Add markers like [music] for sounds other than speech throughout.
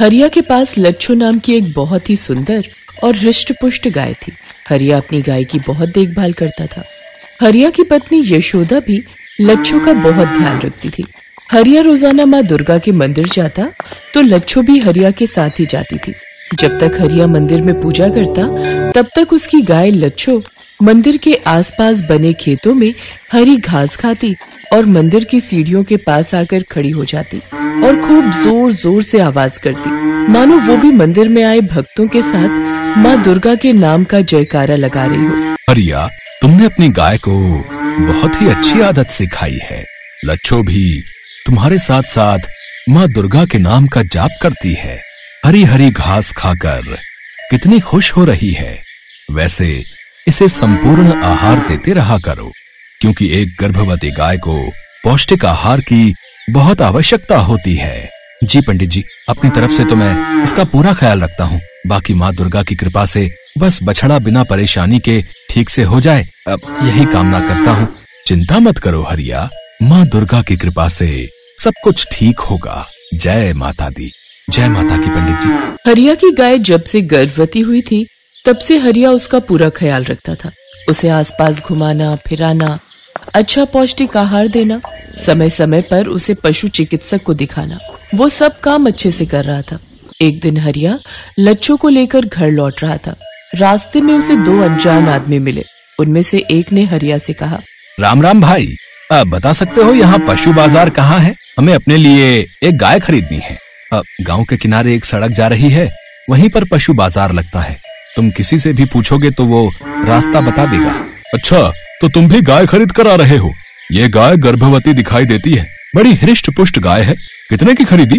हरिया के पास लच्छो नाम की एक बहुत ही सुंदर और हृष्ट पुष्ट गाय थी हरिया अपनी गाय की बहुत देखभाल करता था हरिया की पत्नी यशोदा भी लच्छो का बहुत ध्यान रखती थी हरिया रोजाना माँ दुर्गा के मंदिर जाता तो लच्छो भी हरिया के साथ ही जाती थी जब तक हरिया मंदिर में पूजा करता तब तक उसकी गाय लच्छो मंदिर के आसपास बने खेतों में हरी घास खाती और मंदिर की सीढ़ियों के पास आकर खड़ी हो जाती और खूब जोर जोर से आवाज करती मानो वो भी मंदिर में आए भक्तों के साथ माँ दुर्गा के नाम का जयकारा लगा रही हो अरिया तुमने अपनी गाय को बहुत ही अच्छी आदत सिखाई है लच्छो भी तुम्हारे साथ साथ माँ दुर्गा के नाम का जाप करती है हरी हरी घास खाकर कितनी खुश हो रही है वैसे इसे संपूर्ण आहार देते रहा करो क्योंकि एक गर्भवती गाय को पौष्टिक आहार की बहुत आवश्यकता होती है जी पंडित जी अपनी तरफ से तो मैं इसका पूरा ख्याल रखता हूँ बाकी माँ दुर्गा की कृपा से बस बछड़ा बिना परेशानी के ठीक से हो जाए अब यही कामना करता हूँ चिंता मत करो हरिया माँ दुर्गा की कृपा से सब कुछ ठीक होगा जय माता दी जय माता की पंडित जी हरिया की गाय जब से गर्भवती हुई थी तब से हरिया उसका पूरा ख्याल रखता था उसे आसपास घुमाना फिराना अच्छा पौष्टिक आहार देना समय समय पर उसे पशु चिकित्सक को दिखाना वो सब काम अच्छे से कर रहा था एक दिन हरिया लच्छो को लेकर घर लौट रहा था रास्ते में उसे दो अनजान आदमी मिले उनमें से एक ने हरिया से कहा राम राम भाई आप बता सकते हो यहाँ पशु बाजार कहाँ है हमें अपने लिए एक गाय खरीदनी है गांव के किनारे एक सड़क जा रही है वहीं पर पशु बाजार लगता है तुम किसी से भी पूछोगे तो वो रास्ता बता देगा अच्छा तो तुम भी गाय खरीद कर आ रहे हो ये गाय गर्भवती दिखाई देती है बड़ी हृष्ट पुष्ट गाय है कितने की खरीदी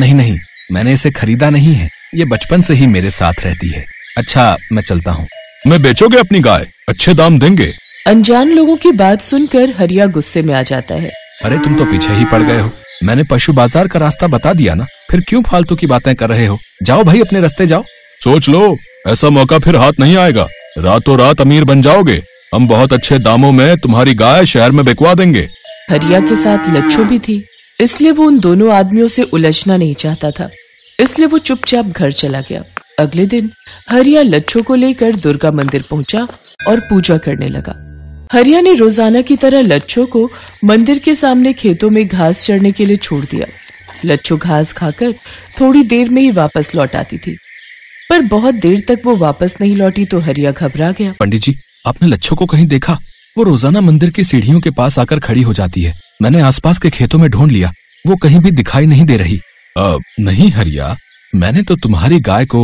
नहीं नहीं मैंने इसे खरीदा नहीं है ये बचपन से ही मेरे साथ रहती है अच्छा मैं चलता हूँ मैं बेचोगे अपनी गाय अच्छे दाम देंगे अनजान लोगों की बात सुनकर हरिया गुस्से में आ जाता है अरे तुम तो पीछे ही पड़ गए हो मैंने पशु बाजार का रास्ता बता दिया ना फिर क्यों फालतू की बातें कर रहे हो जाओ भाई अपने रास्ते जाओ सोच लो ऐसा मौका फिर हाथ नहीं आएगा रातों रात अमीर बन जाओगे हम बहुत अच्छे दामों में तुम्हारी गाय शहर में बिकवा देंगे हरिया के साथ लच्छू भी थी इसलिए वो उन दोनों आदमियों से उलझना नहीं चाहता था इसलिए वो चुपचाप घर चला गया अगले दिन हरिया लच्छू को लेकर दुर्गा मंदिर पहुंचा और पूजा करने लगा हरिया ने रोजाना की तरह लच्छो को मंदिर के सामने खेतों में घास चढ़ने के लिए छोड़ दिया लच्छो घास खाकर थोड़ी देर में ही वापस लौट आती थी पर बहुत देर तक वो वापस नहीं लौटी तो हरिया घबरा गया पंडित जी आपने लच्छो को कहीं देखा वो रोजाना मंदिर की सीढ़ियों के पास आकर खड़ी हो जाती है मैंने आसपास के खेतों में ढूंढ लिया वो कहीं भी दिखाई नहीं दे रही अब नहीं हरिया मैंने तो तुम्हारी गाय को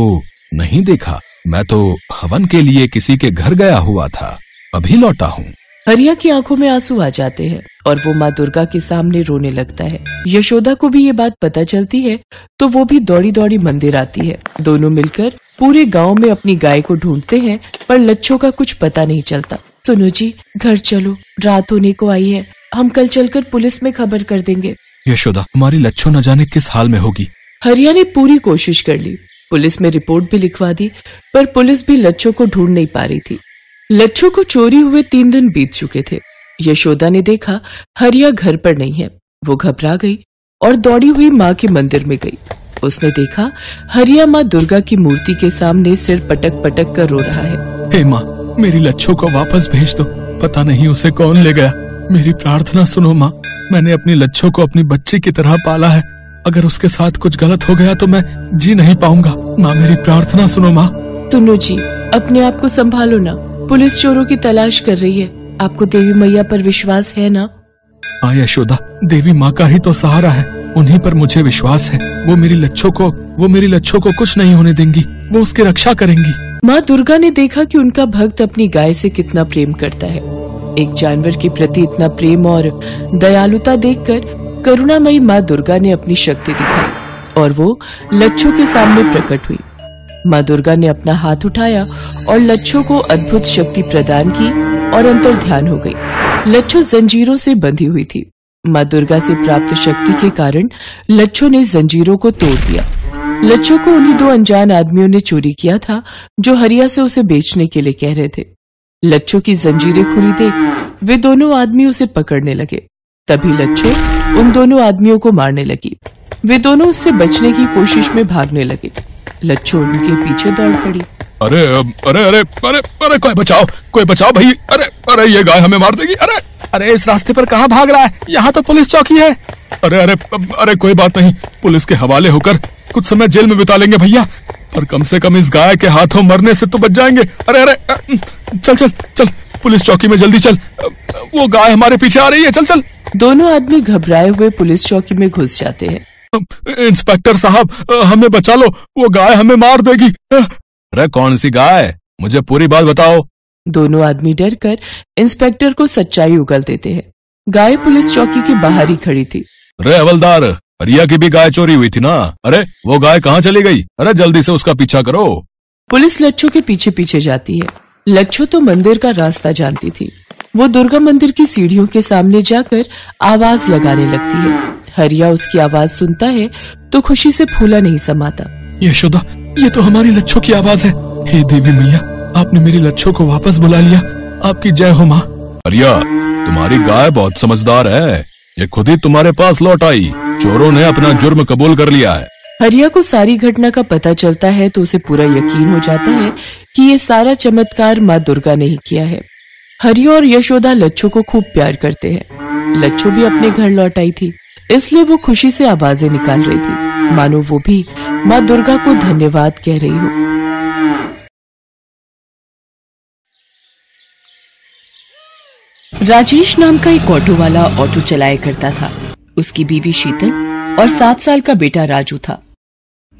नहीं देखा मैं तो हवन के लिए किसी के घर गया हुआ था अभी लौटा हूँ हरिया की आंखों में आंसू आ जाते हैं और वो माँ दुर्गा के सामने रोने लगता है यशोदा को भी ये बात पता चलती है तो वो भी दौड़ी दौड़ी मंदिर आती है दोनों मिलकर पूरे गांव में अपनी गाय को ढूंढते हैं पर लच्छो का कुछ पता नहीं चलता सुनो जी घर चलो रात होने को आई है हम कल चलकर पुलिस में खबर कर देंगे यशोदा हमारी लच्छो न जाने किस हाल में होगी हरिया ने पूरी कोशिश कर ली पुलिस में रिपोर्ट भी लिखवा दी पर पुलिस भी लच्छो को ढूंढ नहीं पा रही थी लच्छो को चोरी हुए तीन दिन बीत चुके थे यशोदा ने देखा हरिया घर पर नहीं है वो घबरा गई और दौड़ी हुई माँ के मंदिर में गई उसने देखा हरिया माँ दुर्गा की मूर्ति के सामने सिर पटक पटक कर रो रहा है हे माँ मेरी लच्छू को वापस भेज दो पता नहीं उसे कौन ले गया मेरी प्रार्थना सुनो माँ मैंने अपनी लच्छो को अपनी बच्ची की तरह पाला है अगर उसके साथ कुछ गलत हो गया तो मैं जी नहीं पाऊंगा माँ मेरी प्रार्थना सुनो माँ तुनु जी अपने आप को संभालो ना पुलिस चोरों की तलाश कर रही है आपको देवी मैया पर विश्वास है ना हाँ यशोदा देवी माँ का ही तो सहारा है उन्हीं पर मुझे विश्वास है वो मेरी लच्छों को वो मेरी लच्छों को कुछ नहीं होने देंगी वो उसकी रक्षा करेंगी माँ दुर्गा ने देखा कि उनका भक्त अपनी गाय से कितना प्रेम करता है एक जानवर के प्रति इतना प्रेम और दयालुता देखकर करुणामयी माँ दुर्गा ने अपनी शक्ति दिखाई और वो लच्छू के सामने प्रकट हुई माँ दुर्गा ने अपना हाथ उठाया और लच्छू को अद्भुत शक्ति प्रदान की और अंतर ध्यान हो गई लच्छो जंजीरों से बंधी हुई थी माँ दुर्गा से प्राप्त शक्ति के कारण लच्छो ने जंजीरों को तोड़ दिया लच्छो को उन्हीं दो अनजान आदमियों ने चोरी किया था जो हरिया से उसे बेचने के लिए कह रहे थे लच्छो की जंजीरें खुली देख वे दोनों आदमी उसे पकड़ने लगे तभी लच्छो उन दोनों आदमियों को मारने लगी वे दोनों उससे बचने की कोशिश में भागने लगे लच्छो उनके पीछे दौड़ पड़ी अरे अरे अरे अरे अरे कोई बचाओ कोई बचाओ भाई अरे अरे ये गाय हमें मार देगी अरे अरे इस रास्ते पर कहाँ भाग रहा है यहाँ तो पुलिस चौकी है अरे अरे अरे कोई बात नहीं पुलिस के हवाले होकर कुछ समय जेल में बिता लेंगे भैया पर कम से कम इस गाय के हाथों मरने से तो बच जाएंगे अरे अरे चल चल चल पुलिस चौकी में जल्दी चल वो गाय हमारे पीछे आ रही है चल चल दोनों आदमी घबराए हुए पुलिस चौकी में घुस जाते हैं इंस्पेक्टर साहब हमें बचा लो वो गाय हमें मार देगी अरे कौन सी गाय मुझे पूरी बात बताओ दोनों आदमी डर कर इंस्पेक्टर को सच्चाई उगल देते हैं गाय पुलिस चौकी के बाहर ही खड़ी थी अरे हवलदार रिया की भी गाय चोरी हुई थी ना अरे वो गाय कहाँ चली गई अरे जल्दी से उसका पीछा करो पुलिस लच्छू के पीछे पीछे जाती है लच्छू तो मंदिर का रास्ता जानती थी वो दुर्गा मंदिर की सीढ़ियों के सामने जाकर आवाज लगाने लगती है हरिया उसकी आवाज सुनता है तो खुशी से फूला नहीं समाता यशोदा ये तो हमारी लच्छों की आवाज है हे देवी मैया आपने मेरी लच्छों को वापस बुला लिया आपकी जय हो माँ अरिया तुम्हारी गाय बहुत समझदार है ये खुद ही तुम्हारे पास लौट आई चोरों ने अपना जुर्म कबूल कर लिया है हरिया को सारी घटना का पता चलता है तो उसे पूरा यकीन हो जाता है कि ये सारा चमत्कार माँ दुर्गा ने ही किया है हरिया और यशोदा लच्छों को खूब प्यार करते हैं लच्छू भी अपने घर लौट आई थी इसलिए वो खुशी से आवाजें निकाल रही थी मानो वो भी माँ दुर्गा को धन्यवाद कह रही हो राजेश नाम का एक ऑटो वाला ऑटो चलाया करता था उसकी बीवी शीतल और सात साल का बेटा राजू था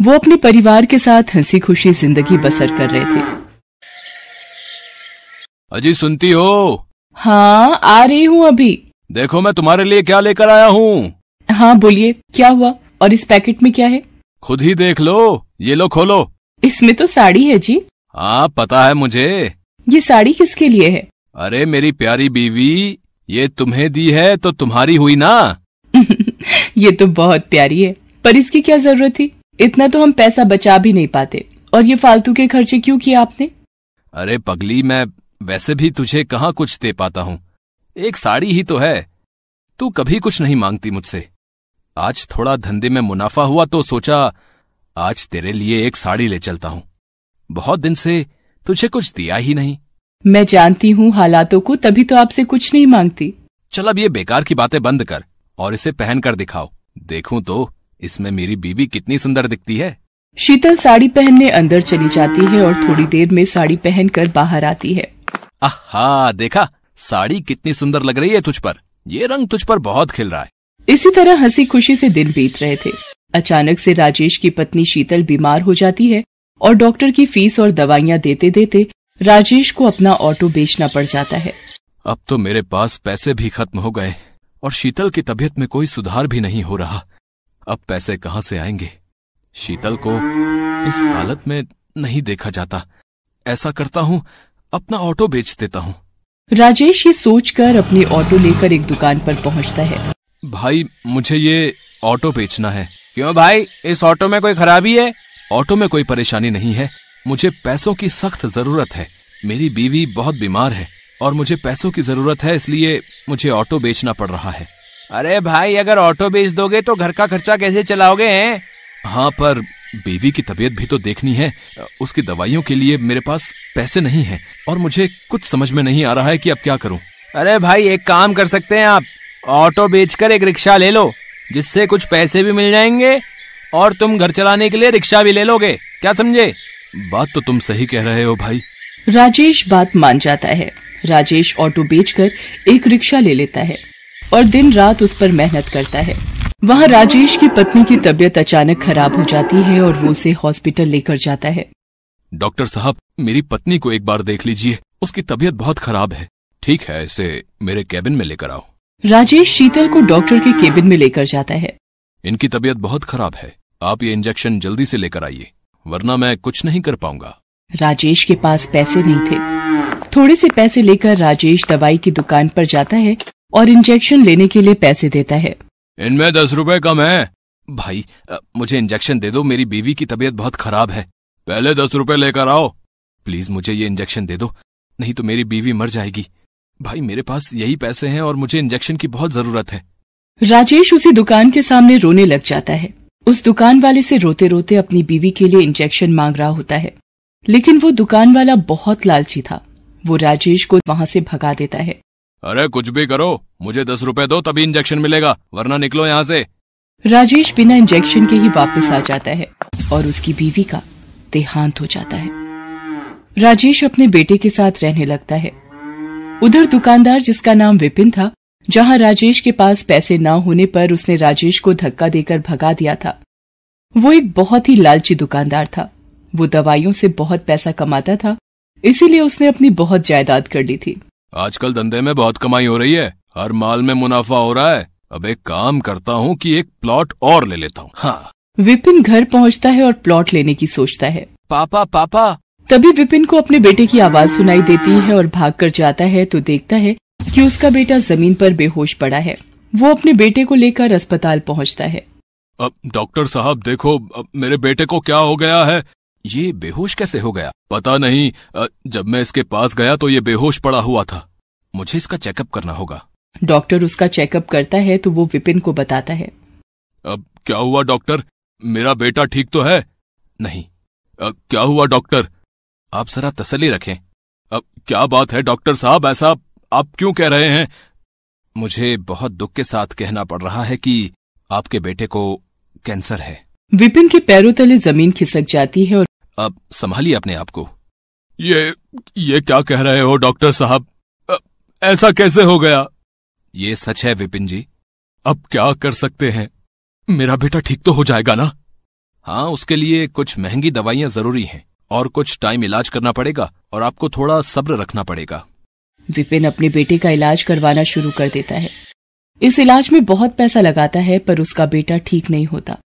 वो अपने परिवार के साथ हंसी खुशी जिंदगी बसर कर रहे थे अजी सुनती हो हाँ आ रही हूँ अभी देखो मैं तुम्हारे लिए क्या लेकर आया हूँ हाँ बोलिए क्या हुआ और इस पैकेट में क्या है खुद ही देख लो ये लो खोलो इसमें तो साड़ी है जी हाँ पता है मुझे ये साड़ी किसके लिए है अरे मेरी प्यारी बीवी ये तुम्हें दी है तो तुम्हारी हुई ना [laughs] ये तो बहुत प्यारी है पर इसकी क्या जरूरत थी इतना तो हम पैसा बचा भी नहीं पाते और ये फालतू के खर्चे क्यों किए आपने अरे पगली मैं वैसे भी तुझे कहाँ कुछ दे पाता हूँ एक साड़ी ही तो है तू कभी कुछ नहीं मांगती मुझसे आज थोड़ा धंधे में मुनाफा हुआ तो सोचा आज तेरे लिए एक साड़ी ले चलता हूँ बहुत दिन से तुझे कुछ दिया ही नहीं मैं जानती हूँ हालातों को तभी तो आपसे कुछ नहीं मांगती चल अब ये बेकार की बातें बंद कर और इसे पहन कर दिखाओ देखूँ तो इसमें मेरी बीवी कितनी सुंदर दिखती है शीतल साड़ी पहनने अंदर चली जाती है और थोड़ी देर में साड़ी पहन कर बाहर आती है आहा देखा साड़ी कितनी सुंदर लग रही है तुझ पर ये रंग तुझ पर बहुत खिल रहा है इसी तरह हंसी खुशी से दिन बीत रहे थे अचानक से राजेश की पत्नी शीतल बीमार हो जाती है और डॉक्टर की फीस और दवाइयाँ देते देते राजेश को अपना ऑटो बेचना पड़ जाता है अब तो मेरे पास पैसे भी खत्म हो गए और शीतल की तबीयत में कोई सुधार भी नहीं हो रहा अब पैसे कहाँ से आएंगे शीतल को इस हालत में नहीं देखा जाता ऐसा करता हूँ अपना ऑटो बेच देता हूँ राजेश ये सोचकर अपनी ऑटो लेकर एक दुकान पर पहुँचता है भाई मुझे ये ऑटो बेचना है क्यों भाई इस ऑटो में कोई खराबी है ऑटो में कोई परेशानी नहीं है मुझे पैसों की सख्त जरूरत है मेरी बीवी बहुत बीमार है और मुझे पैसों की जरूरत है इसलिए मुझे ऑटो बेचना पड़ रहा है अरे भाई अगर ऑटो बेच दोगे तो घर का खर्चा कैसे चलाओगे हैं? हाँ पर बीवी की तबीयत भी तो देखनी है उसकी दवाइयों के लिए मेरे पास पैसे नहीं है और मुझे कुछ समझ में नहीं आ रहा है कि अब क्या करूँ अरे भाई एक काम कर सकते हैं आप ऑटो बेचकर एक रिक्शा ले लो जिससे कुछ पैसे भी मिल जाएंगे और तुम घर चलाने के लिए रिक्शा भी ले लोगे क्या समझे बात तो तुम सही कह रहे हो भाई राजेश बात मान जाता है राजेश ऑटो बेचकर एक रिक्शा ले लेता है और दिन रात उस पर मेहनत करता है वहाँ राजेश की पत्नी की तबीयत अचानक खराब हो जाती है और वो उसे हॉस्पिटल लेकर जाता है डॉक्टर साहब मेरी पत्नी को एक बार देख लीजिए उसकी तबीयत बहुत खराब है ठीक है इसे मेरे कैबिन में लेकर आओ राजेश शीतल को डॉक्टर के केबिन में लेकर जाता है इनकी तबीयत बहुत खराब है आप ये इंजेक्शन जल्दी से लेकर आइए वरना मैं कुछ नहीं कर पाऊंगा राजेश के पास पैसे नहीं थे थोड़े से पैसे लेकर राजेश दवाई की दुकान पर जाता है और इंजेक्शन लेने के लिए पैसे देता है इनमें दस रुपए कम है भाई मुझे इंजेक्शन दे दो मेरी बीवी की तबीयत बहुत खराब है पहले दस रुपए लेकर आओ प्लीज मुझे ये इंजेक्शन दे दो नहीं तो मेरी बीवी मर जाएगी भाई मेरे पास यही पैसे हैं और मुझे इंजेक्शन की बहुत जरूरत है राजेश उसी दुकान के सामने रोने लग जाता है उस दुकान वाले से रोते रोते अपनी बीवी के लिए इंजेक्शन मांग रहा होता है लेकिन वो दुकान वाला बहुत लालची था वो राजेश को वहाँ से भगा देता है अरे कुछ भी करो मुझे दस रुपए दो तभी इंजेक्शन मिलेगा वरना निकलो यहाँ से राजेश बिना इंजेक्शन के ही वापस आ जाता है और उसकी बीवी का देहांत हो जाता है राजेश अपने बेटे के साथ रहने लगता है उधर दुकानदार जिसका नाम विपिन था जहां राजेश के पास पैसे ना होने पर उसने राजेश को धक्का देकर भगा दिया था वो एक बहुत ही लालची दुकानदार था वो दवाइयों से बहुत पैसा कमाता था इसीलिए उसने अपनी बहुत जायदाद कर ली थी आजकल धंधे में बहुत कमाई हो रही है हर माल में मुनाफा हो रहा है अब एक काम करता हूँ कि एक प्लॉट और ले लेता हूँ हाँ। विपिन घर पहुँचता है और प्लॉट लेने की सोचता है पापा पापा तभी विपिन को अपने बेटे की आवाज सुनाई देती है और भाग कर जाता है तो देखता है कि उसका बेटा जमीन पर बेहोश पड़ा है वो अपने बेटे को लेकर अस्पताल पहुंचता है अब डॉक्टर साहब देखो अब मेरे बेटे को क्या हो गया है ये बेहोश कैसे हो गया पता नहीं जब मैं इसके पास गया तो ये बेहोश पड़ा हुआ था मुझे इसका चेकअप करना होगा डॉक्टर उसका चेकअप करता है तो वो विपिन को बताता है अब क्या हुआ डॉक्टर मेरा बेटा ठीक तो है नहीं अब क्या हुआ डॉक्टर आप जरा तसली रखें अब क्या बात है डॉक्टर साहब ऐसा आप क्यों कह रहे हैं मुझे बहुत दुख के साथ कहना पड़ रहा है कि आपके बेटे को कैंसर है विपिन के पैरों तले जमीन खिसक जाती है और अब संभालिए अपने आप को ये ये क्या कह रहे हो डॉक्टर साहब ऐसा कैसे हो गया ये सच है विपिन जी अब क्या कर सकते हैं मेरा बेटा ठीक तो हो जाएगा ना हाँ उसके लिए कुछ महंगी दवाइयां जरूरी हैं और कुछ टाइम इलाज करना पड़ेगा और आपको थोड़ा सब्र रखना पड़ेगा विपिन अपने बेटे का इलाज करवाना शुरू कर देता है इस इलाज में बहुत पैसा लगाता है पर उसका बेटा ठीक नहीं होता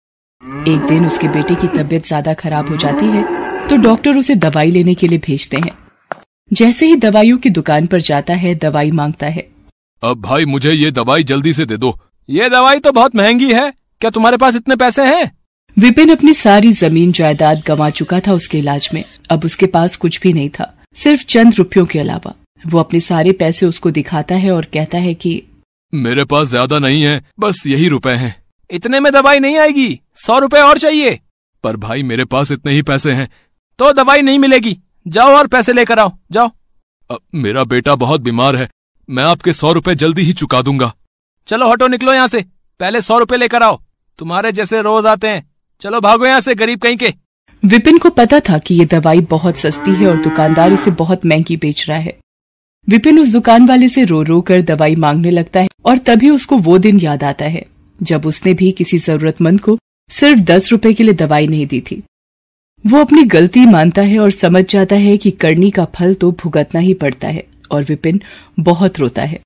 एक दिन उसके बेटे की तबीयत ज्यादा खराब हो जाती है तो डॉक्टर उसे दवाई लेने के लिए भेजते हैं जैसे ही दवाइयों की दुकान पर जाता है दवाई मांगता है अब भाई मुझे ये दवाई जल्दी से दे दो ये दवाई तो बहुत महंगी है क्या तुम्हारे पास इतने पैसे हैं विपिन अपनी सारी जमीन जायदाद गंवा चुका था उसके इलाज में अब उसके पास कुछ भी नहीं था सिर्फ चंद रुपयों के अलावा वो अपने सारे पैसे उसको दिखाता है और कहता है कि मेरे पास ज्यादा नहीं है बस यही रुपए हैं इतने में दवाई नहीं आएगी सौ रुपए और चाहिए पर भाई मेरे पास इतने ही पैसे हैं तो दवाई नहीं मिलेगी जाओ और पैसे लेकर आओ जाओ अब मेरा बेटा बहुत बीमार है मैं आपके सौ रुपए जल्दी ही चुका दूंगा चलो हटो निकलो यहाँ से पहले सौ रुपए लेकर आओ तुम्हारे जैसे रोज आते हैं चलो भागो यहाँ से गरीब कहीं के विपिन को पता था कि ये दवाई बहुत सस्ती है और दुकानदार इसे बहुत महंगी बेच रहा है विपिन उस दुकान वाले से रो रो कर दवाई मांगने लगता है और तभी उसको वो दिन याद आता है जब उसने भी किसी जरूरतमंद को सिर्फ दस रुपए के लिए दवाई नहीं दी थी वो अपनी गलती मानता है और समझ जाता है कि करनी का फल तो भुगतना ही पड़ता है और विपिन बहुत रोता है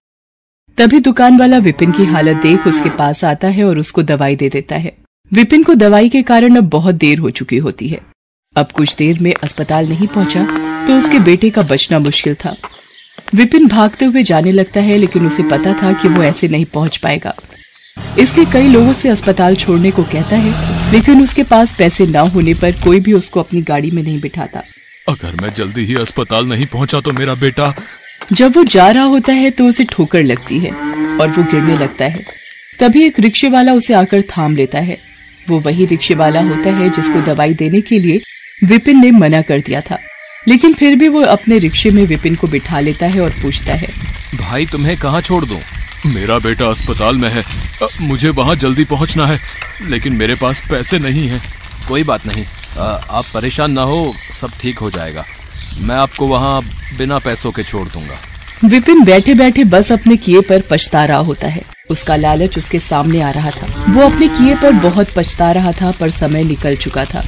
तभी दुकान वाला विपिन की हालत देख उसके पास आता है और उसको दवाई दे देता है विपिन को दवाई के कारण अब बहुत देर हो चुकी होती है अब कुछ देर में अस्पताल नहीं पहुंचा तो उसके बेटे का बचना मुश्किल था विपिन भागते हुए जाने लगता है लेकिन उसे पता था कि वो ऐसे नहीं पहुंच पाएगा इसलिए कई लोगों से अस्पताल छोड़ने को कहता है लेकिन उसके पास पैसे ना होने पर कोई भी उसको अपनी गाड़ी में नहीं बिठाता अगर मैं जल्दी ही अस्पताल नहीं पहुंचा तो मेरा बेटा जब वो जा रहा होता है तो उसे ठोकर लगती है और वो गिरने लगता है तभी एक रिक्शे वाला उसे आकर थाम लेता है वो वही रिक्शे वाला होता है जिसको दवाई देने के लिए विपिन ने मना कर दिया था लेकिन फिर भी वो अपने रिक्शे में विपिन को बिठा लेता है और पूछता है भाई तुम्हें कहाँ छोड़ दो मेरा बेटा अस्पताल में है मुझे वहाँ जल्दी पहुँचना है लेकिन मेरे पास पैसे नहीं है कोई बात नहीं आ, आप परेशान ना हो सब ठीक हो जाएगा मैं आपको वहाँ बिना पैसों के छोड़ दूंगा विपिन बैठे बैठे बस अपने किए पर पछता रहा होता है उसका लालच उसके सामने आ रहा था वो अपने किए पर बहुत पछता रहा था पर समय निकल चुका था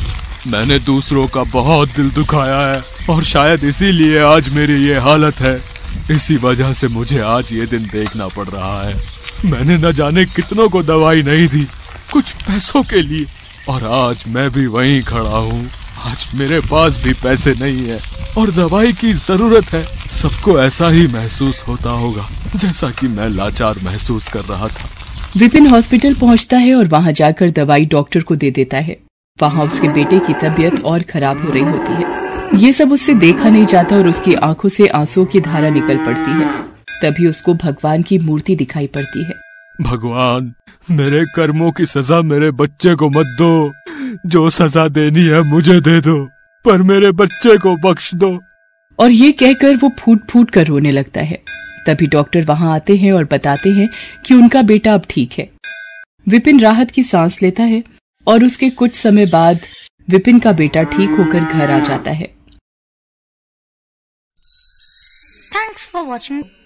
मैंने दूसरों का बहुत दिल दुखाया है और शायद इसीलिए आज मेरी ये हालत है इसी वजह से मुझे आज ये दिन देखना पड़ रहा है मैंने न जाने कितनों को दवाई नहीं दी कुछ पैसों के लिए और आज मैं भी वहीं खड़ा हूँ आज मेरे पास भी पैसे नहीं है और दवाई की जरूरत है सबको ऐसा ही महसूस होता होगा जैसा कि मैं लाचार महसूस कर रहा था विपिन हॉस्पिटल पहुंचता है और वहां जाकर दवाई डॉक्टर को दे देता है वहां उसके बेटे की तबीयत और खराब हो रही होती है ये सब उससे देखा नहीं जाता और उसकी आंखों से आंसुओं की धारा निकल पड़ती है तभी उसको भगवान की मूर्ति दिखाई पड़ती है भगवान मेरे कर्मों की सजा मेरे बच्चे को मत दो जो सजा देनी है मुझे दे दो पर मेरे बच्चे को बख्श दो और ये कहकर वो फूट फूट कर रोने लगता है तभी डॉक्टर वहां आते हैं और बताते हैं कि उनका बेटा अब ठीक है विपिन राहत की सांस लेता है और उसके कुछ समय बाद विपिन का बेटा ठीक होकर घर आ जाता है थैंक्स फॉर वॉचिंग